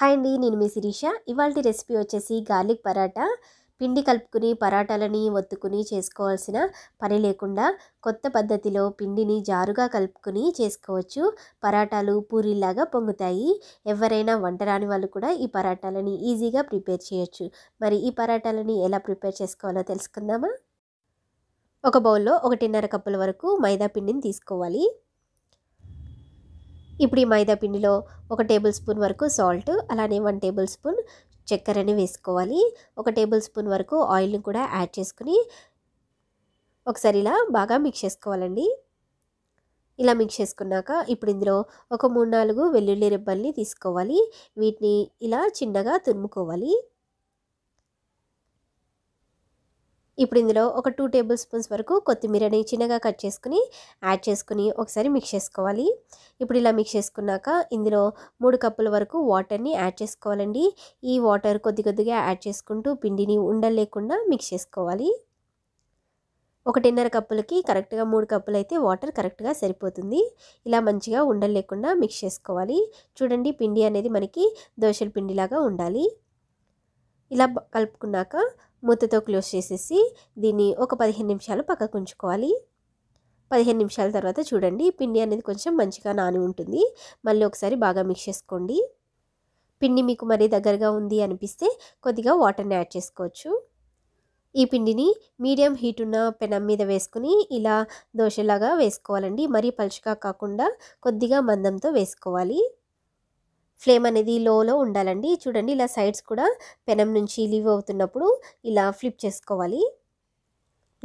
hi అండి నేను మీ శిరీష ఇవాళ రెసిపీ వచ్చేసి గార్లిక్ పరాటా పిండి కలుపుకుని పరాటాలని ఒత్తుకుని చేసుకోవాల్సిన పని లేకుండా కొత్త పద్ధతిలో పిండిని జారుగా కలుపుకుని చేసుకోవచ్చు పరాటాలు పూరీలాగా పొంగుతాయి ఎవరైనా వంట రాని వాళ్ళు కూడా ఈ పరాటాలని ఈజీగా ప్రిపేర్ చేయొచ్చు మరి ఈ పరాటాలని ఎలా ప్రిపేర్ చేసుకోవాలో తెలుసుకుందామా ఒక బౌల్లో ఒకటిన్నర కప్పుల వరకు మైదా పిండిని తీసుకోవాలి ఇప్పుడు ఈ మైదా పిండిలో ఒక టేబుల్ స్పూన్ వరకు సాల్ట్ అలానే వన్ టేబుల్ స్పూన్ చక్కెరని వేసుకోవాలి ఒక టేబుల్ స్పూన్ వరకు ఆయిల్ని కూడా యాడ్ చేసుకుని ఒకసారి ఇలా బాగా మిక్స్ చేసుకోవాలండి ఇలా మిక్స్ చేసుకున్నాక ఇప్పుడు ఇందులో ఒక మూడు నాలుగు వెల్లుల్లి రెబ్బల్ని తీసుకోవాలి వీటిని ఇలా చిన్నగా తురుముకోవాలి ఇప్పుడు ఇందులో ఒక టూ టేబుల్ స్పూన్స్ వరకు కొత్తిమీరని చిన్నగా కట్ చేసుకుని యాడ్ చేసుకుని ఒకసారి మిక్స్ చేసుకోవాలి ఇప్పుడు ఇలా మిక్స్ చేసుకున్నాక ఇందులో మూడు కప్పుల వరకు వాటర్ని యాడ్ చేసుకోవాలండి ఈ వాటర్ కొద్ది కొద్దిగా యాడ్ చేసుకుంటూ పిండిని ఉండలేకుండా మిక్స్ చేసుకోవాలి ఒకటిన్నర కప్పులకి కరెక్ట్గా మూడు కప్పులు అయితే వాటర్ కరెక్ట్గా సరిపోతుంది ఇలా మంచిగా ఉండలు లేకుండా మిక్స్ చేసుకోవాలి చూడండి పిండి అనేది మనకి దోశల పిండిలాగా ఉండాలి ఇలా కలుపుకున్నాక ముద్దతో క్లోజ్ చేసేసి దీన్ని ఒక పదిహేను నిమిషాలు పక్కకు ఉంచుకోవాలి పదిహేను నిమిషాల తర్వాత చూడండి పిండి అనేది కొంచెం మంచిగా నాని ఉంటుంది మళ్ళీ ఒకసారి బాగా మిక్స్ చేసుకోండి పిండి మీకు మరీ దగ్గరగా ఉంది అనిపిస్తే కొద్దిగా వాటర్ని యాడ్ చేసుకోవచ్చు ఈ పిండిని మీడియం హీట్ ఉన్న పెనం మీద వేసుకుని ఇలా దోశలాగా వేసుకోవాలండి మరీ పలుచగా కాకుండా కొద్దిగా మందంతో వేసుకోవాలి ఫ్లేమ్ అనేది లోలో ఉండాలండి చూడండి ఇలా సైడ్స్ కూడా పెనం నుంచి లీవ్ అవుతున్నప్పుడు ఇలా ఫ్లిప్ చేసుకోవాలి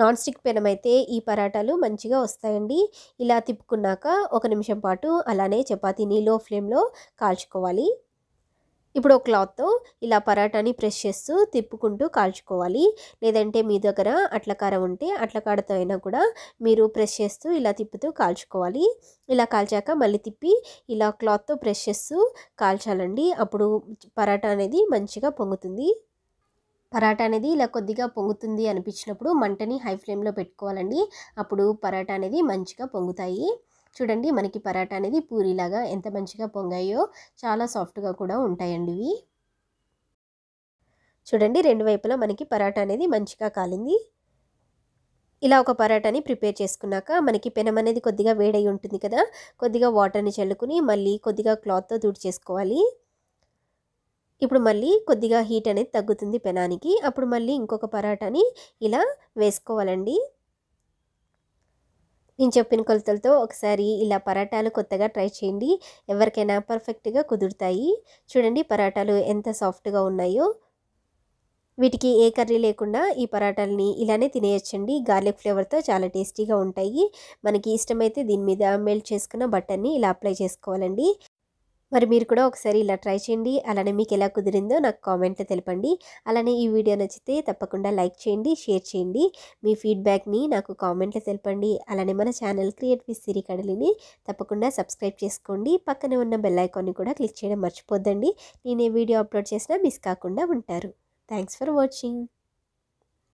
నాన్ స్టిక్ పెనం అయితే ఈ పరాటాలు మంచిగా వస్తాయండి ఇలా తిప్పుకున్నాక ఒక నిమిషం పాటు అలానే చపాతీని లో ఫ్లేమ్లో కాల్చుకోవాలి ఇప్పుడు ఒక క్లాత్తో ఇలా పరాటాని ప్రెస్ చేస్తూ తిప్పుకుంటూ కాల్చుకోవాలి లేదంటే మీ దగ్గర అట్లకార ఉంటే అట్లకాడతో అయినా కూడా మీరు ప్రెస్ చేస్తూ ఇలా తిప్పుతూ కాల్చుకోవాలి ఇలా కాల్చాక మళ్ళీ తిప్పి ఇలా క్లాత్తో ప్రెస్ చేస్తూ కాల్చాలండి అప్పుడు పరాటా అనేది మంచిగా పొంగుతుంది పరాటా అనేది ఇలా కొద్దిగా పొంగుతుంది అనిపించినప్పుడు మంటని హై ఫ్లేమ్లో పెట్టుకోవాలండి అప్పుడు పరాటా అనేది మంచిగా పొంగుతాయి చూడండి మనకి పరాటా అనేది పూరీలాగా ఎంత మంచిగా పొంగాయో చాలా సాఫ్ట్గా కూడా ఉంటాయండి ఇవి చూడండి రెండు వైపులా మనకి పరాటా అనేది మంచిగా కాలింది ఇలా ఒక పరాటాని ప్రిపేర్ చేసుకున్నాక మనకి పెనం అనేది కొద్దిగా వేడై ఉంటుంది కదా కొద్దిగా వాటర్ని చల్లుకుని మళ్ళీ కొద్దిగా క్లాత్తో దూడి చేసుకోవాలి ఇప్పుడు మళ్ళీ కొద్దిగా హీట్ అనేది తగ్గుతుంది పెనానికి అప్పుడు మళ్ళీ ఇంకొక పరాటాని ఇలా వేసుకోవాలండి నేను చెప్పిన కొలతలతో ఒకసారి ఇలా పరాటాలు కొత్తగా ట్రై చేయండి ఎవరికైనా పర్ఫెక్ట్గా కుదురుతాయి చూడండి పరాటాలు ఎంత సాఫ్ట్గా ఉన్నాయో వీటికి ఏ కర్రీ లేకుండా ఈ పరాటాలని ఇలానే తినేయచ్చండి గార్లిక్ ఫ్లేవర్తో చాలా టేస్టీగా ఉంటాయి మనకి ఇష్టమైతే దీని మీద మెల్ట్ చేసుకున్న బట్టర్ని ఇలా అప్లై చేసుకోవాలండి మరి మీరు కూడా ఒకసారి ఇలా ట్రై చేయండి అలానే మీకు ఎలా కుదిరిందో నాకు కామెంట్లో తెలపండి అలానే ఈ వీడియో నచ్చితే తప్పకుండా లైక్ చేయండి షేర్ చేయండి మీ ఫీడ్బ్యాక్ని నాకు కామెంట్లో తెలపండి అలానే మన ఛానల్ క్రియేట్ విత్ సిరి కడలిని తప్పకుండా సబ్స్క్రైబ్ చేసుకోండి పక్కనే ఉన్న బెల్ ఐకాన్ని కూడా క్లిక్ చేయడం మర్చిపోద్దండి నేను ఏ వీడియో అప్లోడ్ చేసినా మిస్ కాకుండా ఉంటారు థ్యాంక్స్ ఫర్ వాచింగ్